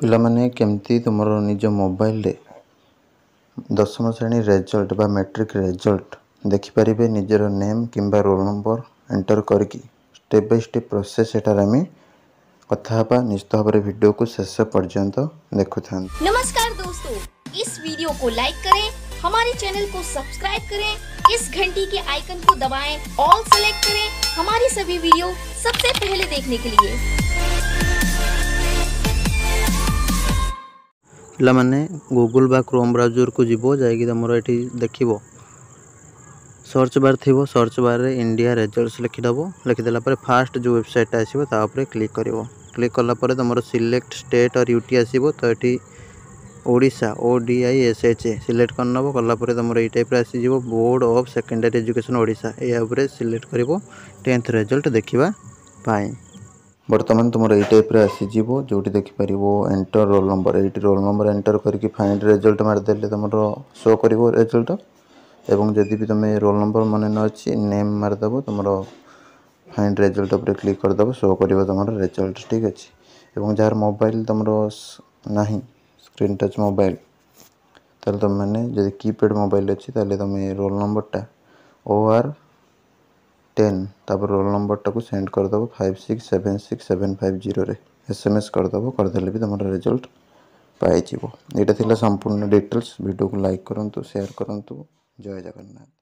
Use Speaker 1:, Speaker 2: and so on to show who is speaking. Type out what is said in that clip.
Speaker 1: ପିଲାମାନେ କେମିତି ତୁମର ନିଜ ମୋବାଇଲ୍ରେ ଦଶମ ଶ୍ରେଣୀ ରେଜଲ୍ଟ ବା ମେଟ୍ରିକ୍ ରେଜଲ୍ଟ ଦେଖିପାରିବେ ନିଜର ନେମ୍ କିମ୍ବା ରୋଲ୍ ନମ୍ବର ଏଣ୍ଟର କରିକି ଷ୍ଟେପ୍ ବାଇ ଷ୍ଟେପ୍ ପ୍ରୋସେସ୍ ସେଠାରେ ଆମେ କଥା ହେବା ନିଶ୍ଚିତ ଭାବରେ ଭିଡ଼ିଓକୁ ଶେଷ ପର୍ଯ୍ୟନ୍ତ ଦେଖୁଥାନ୍ତୁ
Speaker 2: ନମସ୍କାର ଦୋସ୍ତୋ इस वीडियो को लाइक करें हमारे चैनल को सब्सक्राइब करें इस घंटी के आइकन को दबाएं ऑल सेलेक्ट करें हमारी सभी वीडियो सबसे पहले देखने के लिए
Speaker 3: ପିଲାମାନେ ଗୁଗୁଲ୍ ବା କ୍ରୋମ୍ ବ୍ରାଉଜର୍କୁ ଯିବ ଯାଇକି ତୁମର ଏଠି ଦେଖିବ ସର୍ଚ୍ଚ ବାର୍ ଥିବ ସର୍ଚ୍ଚ ବାର୍ରେ ଇଣ୍ଡିଆ ରେଜଲ୍ଟସ୍ ଲେଖିଦେବ ଲେଖିଦେଲା ପରେ ଫାର୍ଷ୍ଟ ଯେଉଁ ୱେବସାଇଟ୍ଟା ଆସିବ ତା ଉପରେ କ୍ଲିକ୍ କରିବ କ୍ଲିକ୍ କଲା ପରେ ତୁମର ସିଲେକ୍ଟ ଷ୍ଟେଟ୍ ଅର୍ ୟୁଟି ଆସିବ ତ ଏଠି Odisha O D I S H A select କରିନେବ କଲା ପରେ ତୁମର ଏଇ ଟାଇପ୍ର ଆସିଯିବ board of secondary education Odisha ଏହା ଉପରେ ସିଲେକ୍ଟ କରିବ ଟେନ୍ଥ
Speaker 1: ରେଜଲ୍ଟ ଦେଖିବା ପାଇଁ বর্তমান তোমার এই টাইপ্রে আসিযোগ যেটি দেখিপার এন্টর রোল নম্বর এইটি রোল নম্বর এন্টর করি ফাইন্ড রেজল্ট মারিদেলে তোমার শো করব রেজল্ট এবং যদি বি তুমি রোল নম্বর মনে নছি নেম মারিদেব তোমার ফাইন্ড রেজল্ট উপরে ক্লিক করেদেব শো করব তোমার রেজল্ট ঠিক আছে এবং যার মোবাইল তোমার না স্ক্রিন টচ মোবাইল তাহলে তুমি যদি কিপ্যাড মোবাইল অছি তাহলে তুমি রোল নম্বরটা ও আর देन তারপর রোল নাম্বারটা কো সেন্ড কর দব 5676750 রে এসএমএস কর দব কর দিলে বি তোমার রেজাল্ট পাইজিবো এটা থিলা সম্পূর্ণ ডিটেইলস ভিডিও কো লাইক করন তো শেয়ার করন তো জয় জগন্নাথ